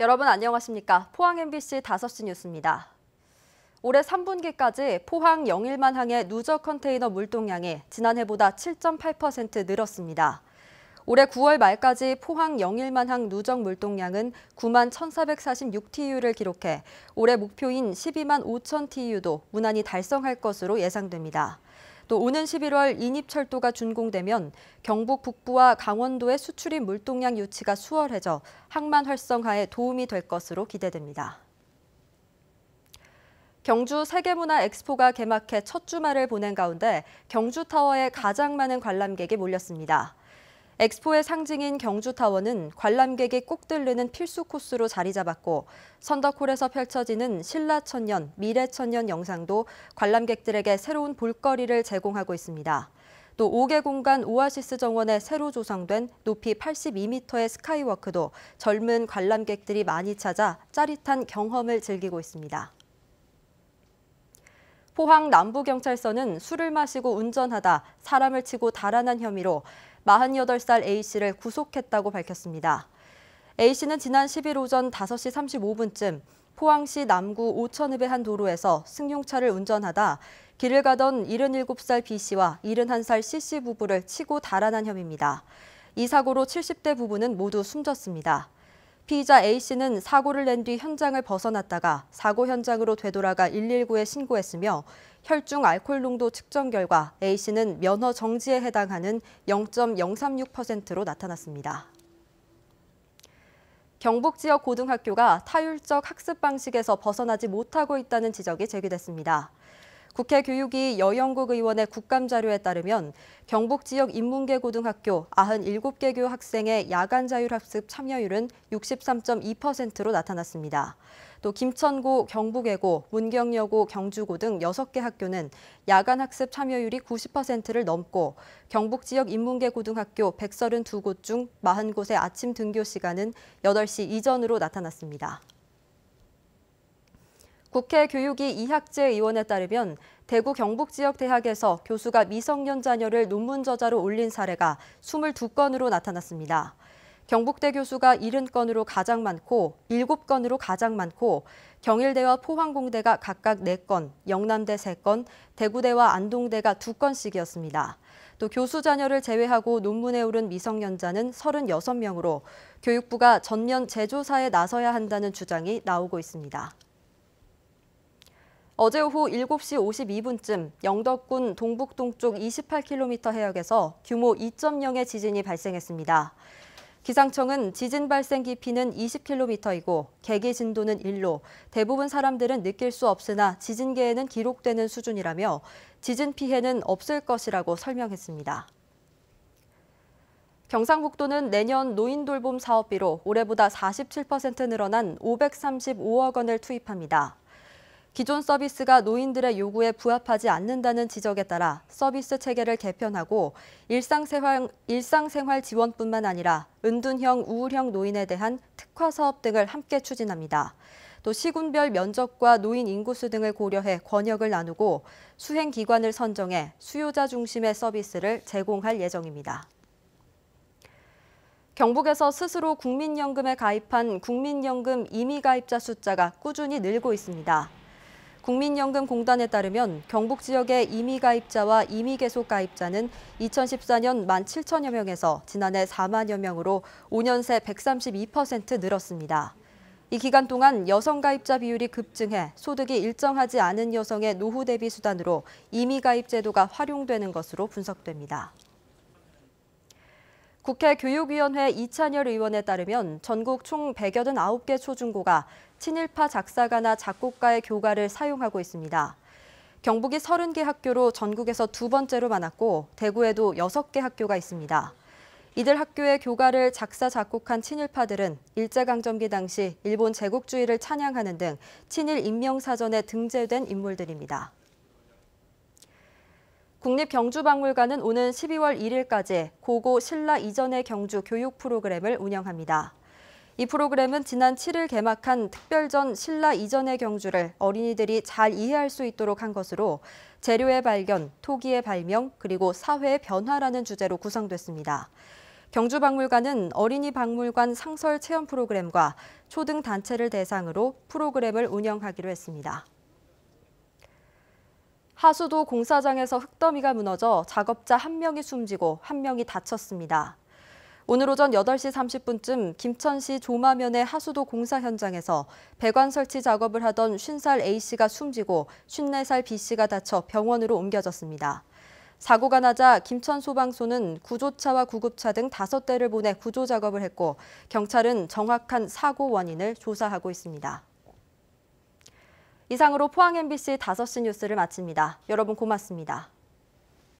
여러분 안녕하십니까? 포항 MBC 5시 뉴스입니다. 올해 3분기까지 포항 영일만 항의 누적 컨테이너 물동량이 지난해보다 7.8% 늘었습니다. 올해 9월 말까지 포항 영일만항 누적 물동량은 9만 1,446TU를 기록해 올해 목표인 12만 5,000TU도 무난히 달성할 것으로 예상됩니다. 또 오는 11월 인입철도가 준공되면 경북 북부와 강원도의 수출입 물동량 유치가 수월해져 항만 활성화에 도움이 될 것으로 기대됩니다. 경주 세계문화 엑스포가 개막해 첫 주말을 보낸 가운데 경주타워에 가장 많은 관람객이 몰렸습니다. 엑스포의 상징인 경주타워는 관람객이 꼭 들르는 필수 코스로 자리 잡았고 선덕홀에서 펼쳐지는 신라천년, 미래천년 영상도 관람객들에게 새로운 볼거리를 제공하고 있습니다. 또 5개 공간 오아시스 정원에 새로 조성된 높이 82m의 스카이워크도 젊은 관람객들이 많이 찾아 짜릿한 경험을 즐기고 있습니다. 포항 남부경찰서는 술을 마시고 운전하다 사람을 치고 달아난 혐의로 48살 A씨를 구속했다고 밝혔습니다. A씨는 지난 10일 오전 5시 35분쯤 포항시 남구 오천읍의 한 도로에서 승용차를 운전하다 길을 가던 77살 B씨와 71살 C씨 부부를 치고 달아난 혐의입니다. 이 사고로 70대 부부는 모두 숨졌습니다. 피의자 A씨는 사고를 낸 뒤 현장을 벗어났다가 사고 현장으로 되돌아가 119에 신고했으며 혈중 알코올 농도 측정 결과 A씨는 면허 정지에 해당하는 0.036%로 나타났습니다. 경북 지역 고등학교가 타율적 학습 방식에서 벗어나지 못하고 있다는 지적이 제기됐습니다. 국회 교육위 여영국 의원의 국감 자료에 따르면 경북 지역 인문계 고등학교 97개 교 학생의 야간 자율학습 참여율은 63.2%로 나타났습니다. 또 김천고, 경북외고, 문경여고, 경주고 등 6개 학교는 야간 학습 참여율이 90%를 넘고 경북 지역 인문계 고등학교 132곳 중 40곳의 아침 등교 시간은 8시 이전으로 나타났습니다. 국회 교육위 이학재 의원에 따르면 대구 경북 지역 대학에서 교수가 미성년 자녀를 논문 저자로 올린 사례가 22건으로 나타났습니다. 경북대 교수가 70건으로 가장 많고 7건으로 가장 많고 경일대와 포항공대가 각각 4건, 영남대 3건, 대구대와 안동대가 2건씩이었습니다. 또 교수 자녀를 제외하고 논문에 오른 미성년자는 36명으로 교육부가 전면 재조사에 나서야 한다는 주장이 나오고 있습니다. 어제 오후 7시 52분쯤 영덕군 동북동쪽 28km 해역에서 규모 2.0의 지진이 발생했습니다. 기상청은 지진 발생 깊이는 20km이고 개기 진도는 1로 대부분 사람들은 느낄 수 없으나 지진계에는 기록되는 수준이라며 지진 피해는 없을 것이라고 설명했습니다. 경상북도는 내년 노인돌봄 사업비로 올해보다 47% 늘어난 535억 원을 투입합니다. 기존 서비스가 노인들의 요구에 부합하지 않는다는 지적에 따라 서비스 체계를 개편하고 일상생활, 일상생활 지원뿐만 아니라 은둔형, 우울형 노인에 대한 특화 사업 등을 함께 추진합니다. 또 시군별 면적과 노인 인구수 등을 고려해 권역을 나누고 수행기관을 선정해 수요자 중심의 서비스를 제공할 예정입니다. 경북에서 스스로 국민연금에 가입한 국민연금 임의가입자 숫자가 꾸준히 늘고 있습니다. 국민연금공단에 따르면 경북 지역의 이미가입자와 이미계속가입자는 2014년 1만 7천여 명에서 지난해 4만여 명으로 5년 새 132% 늘었습니다. 이 기간 동안 여성가입자 비율이 급증해 소득이 일정하지 않은 여성의 노후 대비 수단으로 이미가입 제도가 활용되는 것으로 분석됩니다. 국회 교육위원회 이찬열 의원에 따르면 전국 총 189개 초중고가 친일파 작사가나 작곡가의 교가를 사용하고 있습니다. 경북이 30개 학교로 전국에서 두 번째로 많았고 대구에도 6개 학교가 있습니다. 이들 학교의 교가를 작사 작곡한 친일파들은 일제강점기 당시 일본 제국주의를 찬양하는 등 친일 인명사전에 등재된 인물들입니다. 국립경주박물관은 오는 12월 1일까지 고고 신라 이전의 경주 교육 프로그램을 운영합니다. 이 프로그램은 지난 7일 개막한 특별전 신라 이전의 경주를 어린이들이 잘 이해할 수 있도록 한 것으로 재료의 발견, 토기의 발명, 그리고 사회의 변화라는 주제로 구성됐습니다. 경주박물관은 어린이 박물관 상설 체험 프로그램과 초등 단체를 대상으로 프로그램을 운영하기로 했습니다. 하수도 공사장에서 흙더미가 무너져 작업자 한 명이 숨지고 한 명이 다쳤습니다. 오늘 오전 8시 30분쯤 김천시 조마면의 하수도 공사 현장에서 배관 설치 작업을 하던 50살 A씨가 숨지고 54살 B씨가 다쳐 병원으로 옮겨졌습니다. 사고가 나자 김천 소방소는 구조차와 구급차 등 5대를 보내 구조 작업을 했고 경찰은 정확한 사고 원인을 조사하고 있습니다. 이상으로 포항 MBC 5시 뉴스를 마칩니다. 여러분 고맙습니다.